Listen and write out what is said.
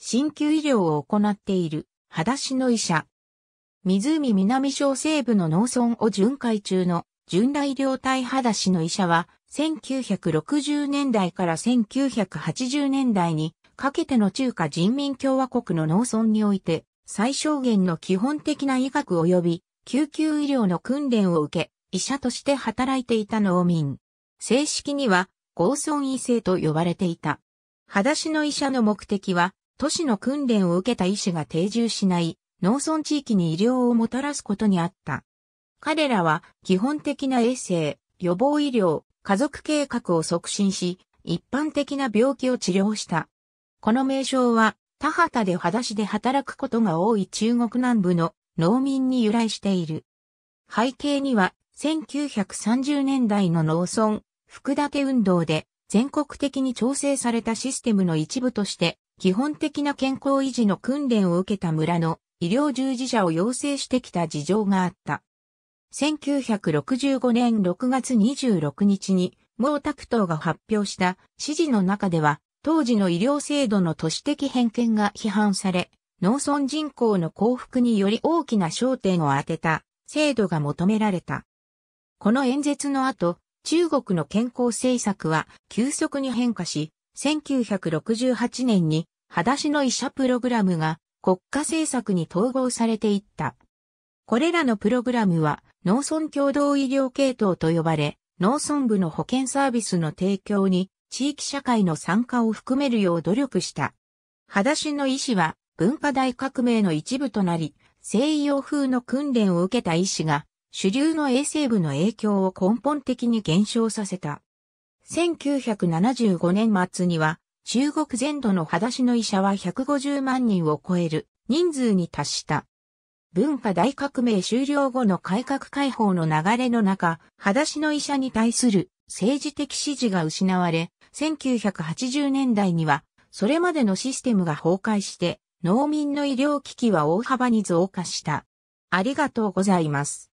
鍼灸医療を行っている、裸足の医者。湖南小西部の農村を巡回中の巡来療隊裸足の医者は、1960年代から1980年代にかけての中華人民共和国の農村において、最小限の基本的な医学及び救急医療の訓練を受け、医者として働いていた農民。正式には、合村医生と呼ばれていた。裸足の医者の目的は、都市の訓練を受けた医師が定住しない農村地域に医療をもたらすことにあった。彼らは基本的な衛生、予防医療、家族計画を促進し、一般的な病気を治療した。この名称は、田畑で裸足で働くことが多い中国南部の農民に由来している。背景には、1930年代の農村、福建運動で全国的に調整されたシステムの一部として基本的な健康維持の訓練を受けた村の医療従事者を要請してきた事情があった。1965年6月26日に毛沢東が発表した指示の中では、当時の医療制度の都市的偏見が批判され、農村人口の幸福により大きな焦点を当てた制度が求められた。この演説の後、中国の健康政策は急速に変化し、1968年に、裸足の医者プログラムが国家政策に統合されていった。これらのプログラムは農村共同医療系統と呼ばれ、農村部の保健サービスの提供に地域社会の参加を含めるよう努力した。裸足の医師は文化大革命の一部となり、西洋風の訓練を受けた医師が主流の衛生部の影響を根本的に減少させた。1975年末には、中国全土の裸足の医者は150万人を超える人数に達した。文化大革命終了後の改革開放の流れの中、裸足の医者に対する政治的支持が失われ、1980年代には、それまでのシステムが崩壊して、農民の医療危機は大幅に増加した。ありがとうございます。